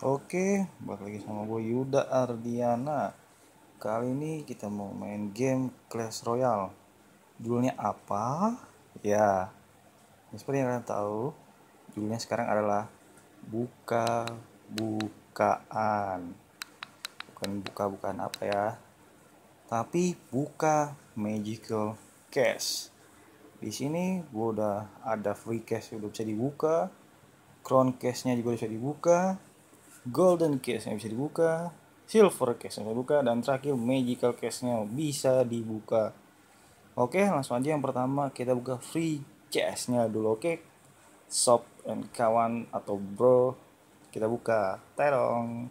Oke, balik lagi sama gue Yuda Ardiana. Kali ini kita mau main game Clash Royale. Judulnya apa? Ya, seperti yang kalian tahu, judulnya sekarang adalah buka bukaan. Bukan buka bukaan apa ya? Tapi buka magical cash. Di sini gue udah ada free cash udah bisa dibuka, crown cashnya juga bisa dibuka, golden case yang bisa dibuka silver case yang bisa dibuka dan terakhir magical case nya bisa dibuka oke langsung aja yang pertama kita buka free case nya dulu oke shop and kawan atau bro kita buka terong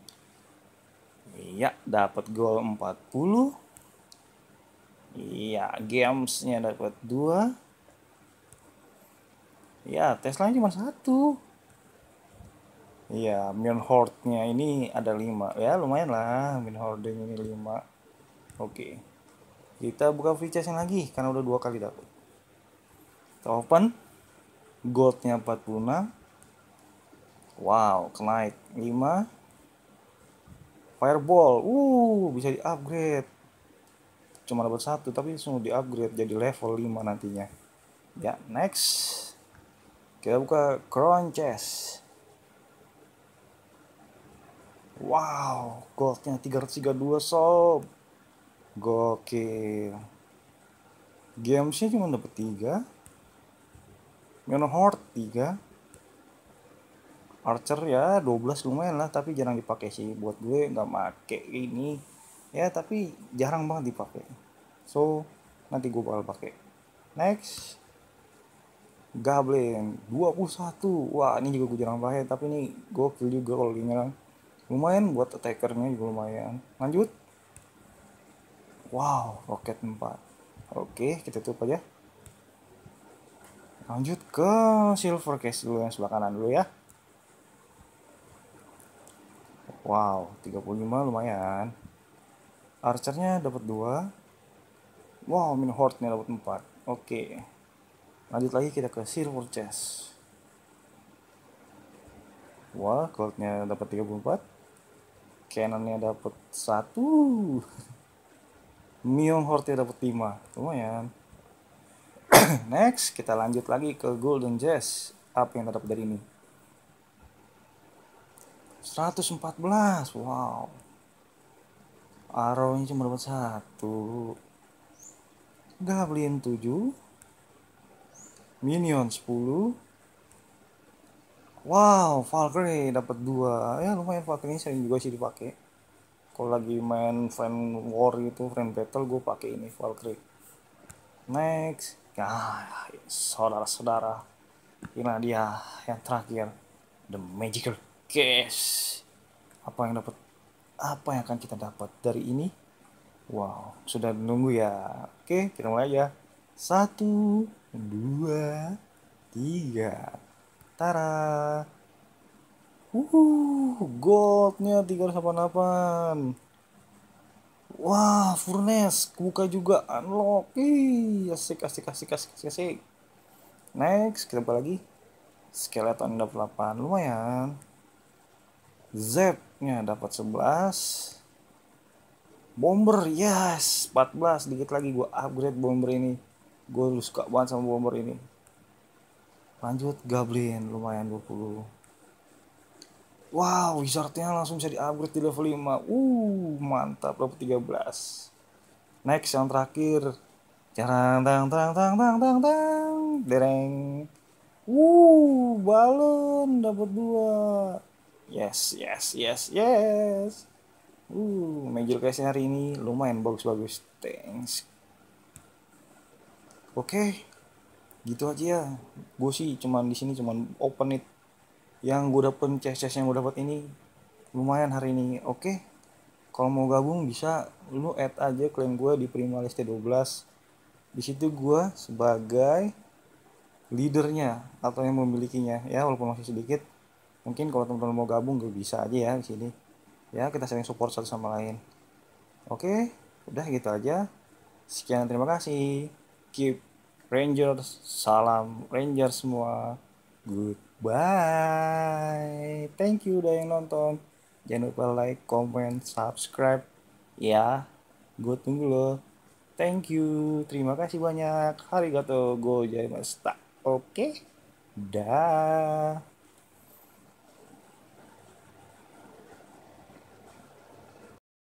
iya dapat gold 40 iya games gamesnya dapat 2 ya Tesla cuma satu Iya, minion horde-nya ini ada 5. Ya, lumayan lah minion horde ini 5. Oke. Kita buka free chest lagi karena udah dua kali dapat. Kita open. Gold-nya 46. Wow, knight 5. Fireball. Uh, bisa di-upgrade. Cuma dapat satu, tapi langsung di-upgrade jadi level 5 nantinya. Ya, next. Kita buka crown chest Wow, goldnya 332 sob. Gokil. Gamesnya cuma dapet 3. Minor Horde tiga, Archer ya 12 lumayan lah tapi jarang dipakai sih buat gue nggak make ini ya tapi jarang banget dipakai so nanti gue bakal pakai next Goblin 21 wah ini juga gue jarang pakai tapi ini gokil juga kalau gini lumayan buat attackernya juga lumayan lanjut wow roket 4 oke kita tutup aja lanjut ke silver case dulu yang sebelah kanan dulu ya wow 35 lumayan archernya dapat 2 wow min horde-nya dapat 4 oke lanjut lagi kita ke silver chest wah wow, gold-nya dapat 34 ini dapat satu. Mion horti dapat 5. Lumayan. Next, kita lanjut lagi ke Golden Jazz. Apa yang dapat dari ini? 114. Wow. ini cuma dapat satu. Goblin tujuh, Minion 10 Wow, Valkyrie dapat dua. Ya lumayan Valkyrie sering juga sih dipakai. Kalau lagi main friend war itu, friend battle, gue pakai ini Valkyrie. Next, ya saudara-saudara, ini dia yang terakhir, the magical case. Apa yang dapat? Apa yang akan kita dapat dari ini? Wow, sudah nunggu ya. Oke, kita mulai ya. Satu, dua, tiga. Tara. Uh, goldnya 388. Wah, furnace buka juga unlock. Ih, asik asik asik asik asik asik. Next, kita apa lagi. Skeleton dapat 8, lumayan. Z-nya dapat 11. Bomber, yes, 14. Dikit lagi gue upgrade bomber ini. Gue suka banget sama bomber ini lanjut goblin lumayan 20 wow wizardnya langsung bisa di upgrade di level 5 uh mantap level 13 next yang terakhir jarang tang tang tang tang tang tang dereng uh balon dapat dua yes yes yes yes uh major case hari ini lumayan bagus bagus thanks oke okay gitu aja ya gue sih cuman di sini cuman open it yang gue dapet chest chest yang gue dapet ini lumayan hari ini oke okay? kalau mau gabung bisa lu add aja klaim gue di prima list 12 di situ gue sebagai leadernya atau yang memilikinya ya walaupun masih sedikit mungkin kalau teman-teman mau gabung gue bisa aja ya di sini ya kita saling support satu sama lain oke okay? udah gitu aja sekian terima kasih keep Rangers, salam Rangers semua. Goodbye. Thank you udah yang nonton. Jangan lupa like, comment, subscribe. Ya, gue tunggu lo. Thank you. Terima kasih banyak. Hari gato go tak. Oke. Okay? Dah.